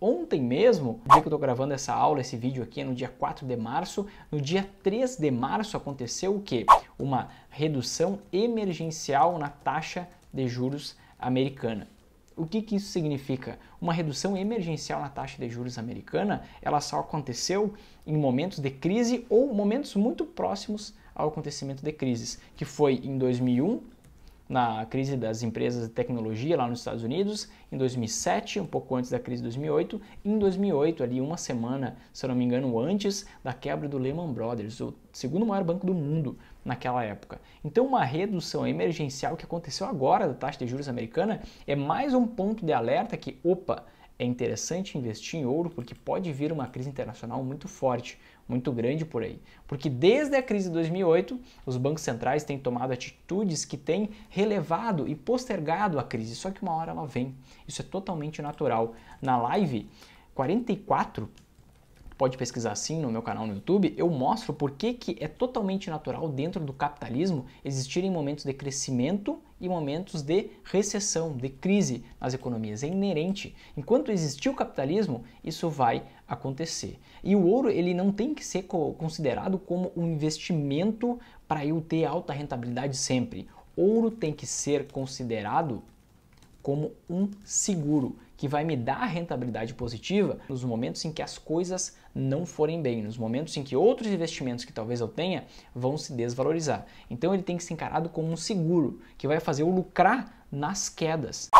ontem mesmo, no dia que eu tô gravando essa aula, esse vídeo aqui é no dia 4 de março, no dia 3 de março aconteceu o que? Uma redução emergencial na taxa de juros americana. O que, que isso significa? Uma redução emergencial na taxa de juros americana, ela só aconteceu em momentos de crise ou momentos muito próximos ao acontecimento de crises, que foi em 2001, na crise das empresas de tecnologia lá nos Estados Unidos, em 2007, um pouco antes da crise de 2008, e em 2008, ali uma semana, se eu não me engano, antes da quebra do Lehman Brothers, o segundo maior banco do mundo naquela época. Então, uma redução emergencial que aconteceu agora da taxa de juros americana é mais um ponto de alerta que, opa, é interessante investir em ouro porque pode vir uma crise internacional muito forte, muito grande por aí. Porque desde a crise de 2008, os bancos centrais têm tomado atitudes que têm relevado e postergado a crise, só que uma hora ela vem. Isso é totalmente natural. Na live 44, pode pesquisar assim no meu canal no YouTube, eu mostro por que, que é totalmente natural dentro do capitalismo existirem momentos de crescimento e momentos de recessão, de crise nas economias. É inerente. Enquanto existir o capitalismo, isso vai acontecer. E o ouro ele não tem que ser considerado como um investimento para eu ter alta rentabilidade sempre. Ouro tem que ser considerado como um seguro que vai me dar rentabilidade positiva nos momentos em que as coisas não forem bem, nos momentos em que outros investimentos que talvez eu tenha vão se desvalorizar. Então ele tem que ser encarado como um seguro que vai fazer eu lucrar nas quedas